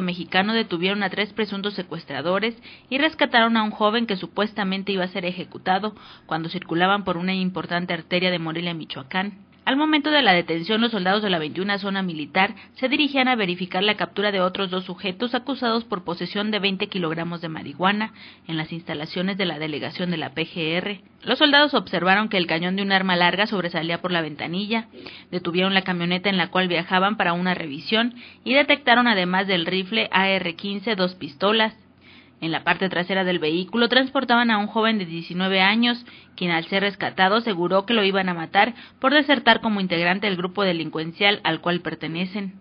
mexicano detuvieron a tres presuntos secuestradores y rescataron a un joven que supuestamente iba a ser ejecutado cuando circulaban por una importante arteria de Morelia, Michoacán. Al momento de la detención, los soldados de la 21 zona militar se dirigían a verificar la captura de otros dos sujetos acusados por posesión de 20 kilogramos de marihuana en las instalaciones de la delegación de la PGR. Los soldados observaron que el cañón de un arma larga sobresalía por la ventanilla, detuvieron la camioneta en la cual viajaban para una revisión y detectaron además del rifle AR-15 dos pistolas, en la parte trasera del vehículo transportaban a un joven de 19 años, quien al ser rescatado aseguró que lo iban a matar por desertar como integrante del grupo delincuencial al cual pertenecen.